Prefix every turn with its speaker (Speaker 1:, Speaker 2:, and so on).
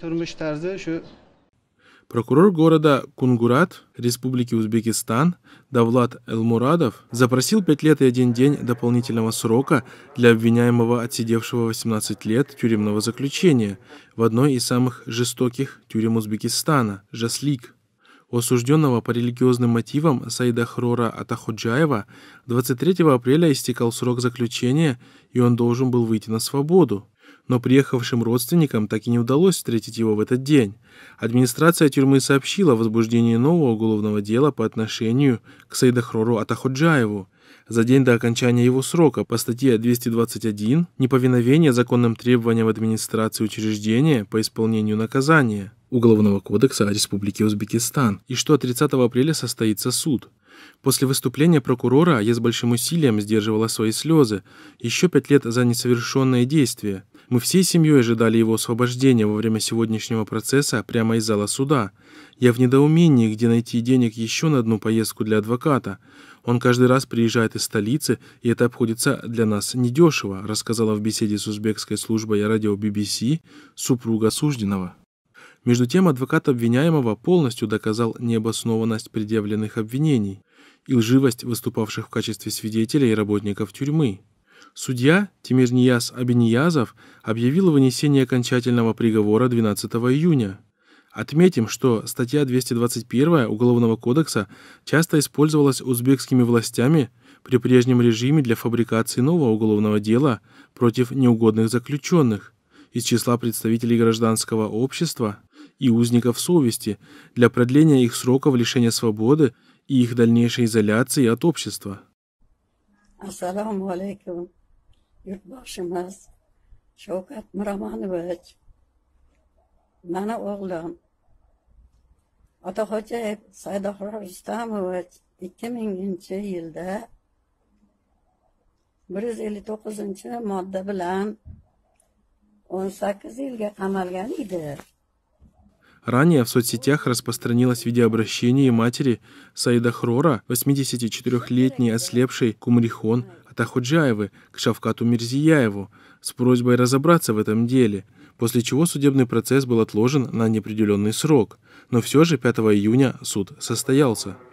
Speaker 1: turmush tarzi shu Прокурор города Кунгурат, Республики Узбекистан Давлат Элмурадов запросил 5 лет и 1 день дополнительного срока для обвиняемого, отсидевшего 18 лет тюремного заключения в одной из самых жестоких тюрем Узбекистана – Жаслик. У осужденного по религиозным мотивам Саида Хрора Атахуджаева 23 апреля истекал срок заключения, и он должен был выйти на свободу но приехавшим родственникам так и не удалось встретить его в этот день. Администрация тюрьмы сообщила о возбуждении нового уголовного дела по отношению к Саидахрору Атахуджаеву за день до окончания его срока по статье 221 «Неповиновение законным требованиям администрации учреждения по исполнению наказания» Уголовного кодекса Республики Узбекистан и что 30 апреля состоится суд. После выступления прокурора я с большим усилием сдерживала свои слезы. Еще пять лет за несовершенные действия – мы всей семьей ожидали его освобождения во время сегодняшнего процесса прямо из зала суда. Я в недоумении, где найти денег еще на одну поездку для адвоката. Он каждый раз приезжает из столицы, и это обходится для нас недешево, рассказала в беседе с узбекской службой радио BBC супруга осужденного. Между тем, адвокат обвиняемого полностью доказал необоснованность предъявленных обвинений и лживость выступавших в качестве свидетелей и работников тюрьмы. Судья Тимирнияз Абиниязов объявил вынесение окончательного приговора 12 июня. Отметим, что статья 221 Уголовного кодекса часто использовалась узбекскими властями при прежнем режиме для фабрикации нового уголовного дела против неугодных заключенных из числа представителей гражданского общества и узников совести для продления их сроков лишения свободы и их дальнейшей изоляции от общества.
Speaker 2: Ассаламу алейкум, юртбашимас. Shavkat Miromonovich, mani o'g'lim Otaxo'jayev Saidoqror Istomovich ikki minginchi yilda bir yuz ellik to'qqizinchi modda bilan o'n sakkiz yilga qamalgan edi
Speaker 1: Ранее в соцсетях распространилось видеообращение матери Саида Хрора, 84-летней ослепшей Кумрихон, худжаевы к Шавкату Мирзияеву с просьбой разобраться в этом деле, после чего судебный процесс был отложен на неопределенный срок, но все же 5 июня суд состоялся.